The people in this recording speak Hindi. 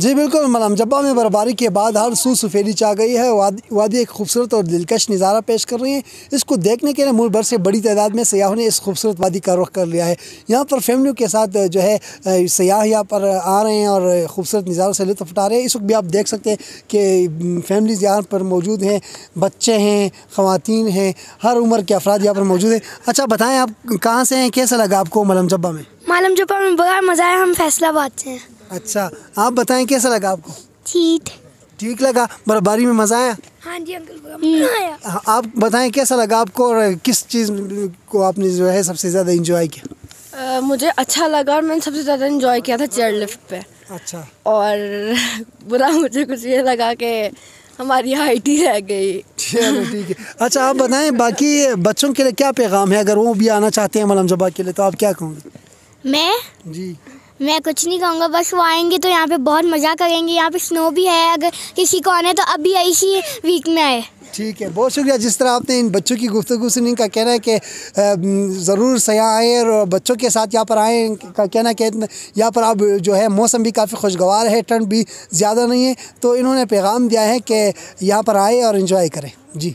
जी बिल्कुल जब्बा में बर्फबारी के बाद हर सू सफेदी चाह गई है वादी, वादी एक खूबसूरत और दिलकश नज़ारा पेश कर रही है इसको देखने के लिए मुल्क भर से बड़ी तादाद में सयाहों ने इस खूबसूरत वादी का रुख कर लिया है यहाँ पर फैमिलियों के साथ जो है सयाह यहाँ पर आ रहे हैं और खूबसूरत नज़ारों से लुत्फ उठा रहे हैं इस वक्त भी आप देख सकते हैं कि फैमिलीज़ यहाँ पर मौजूद हैं बच्चे हैं खुतिन हैं हर उम्र के अफराद यहाँ पर मौजूद हैं अच्छा बताएँ आप कहाँ से हैं कैसा लगा आपको जब्बा में मालूम जो पर बड़ा मज़ा आया हम बात से अच्छा आप बताएं कैसा लगा आपको ठीक ठीक लगा बर्फबारी में मज़ा आया हाँ जी अंकल हम्म। आया हाँ, आप बताएं कैसा लगा आपको और किस चीज़ को आपने जो है सबसे ज़्यादा इंजॉय किया आ, मुझे अच्छा लगा और मैंने सबसे ज़्यादा एंजॉय किया था चेयर लिफ्ट पे अच्छा और बुरा मुझे कुछ ये लगा कि हमारी हाइट ही रह गई चलो ठीक है अच्छा आप बताएं बाकी बच्चों के लिए क्या पैगाम है अगर वो भी आना चाहते हैं मलम जबा के लिए तो आप क्या कहोगे मैं जी मैं कुछ नहीं कहूँगा बस वो आएंगे तो यहाँ पे बहुत मज़ा करेंगे यहाँ पे स्नो भी है अगर किसी को आना है तो अभी इसी वीक में आए ठीक है बहुत शुक्रिया जिस तरह आपने इन बच्चों की गुफ्तु सुनी इनका कहना है कि ज़रूर सयाह आए और बच्चों के साथ यहाँ पर आए का कहना है कि यहाँ पर अब जो है मौसम भी काफ़ी खुशगवार है ठंड भी ज़्यादा नहीं है तो इन्होंने पैगाम दिया है कि यहाँ पर आए और इन्जॉय करें जी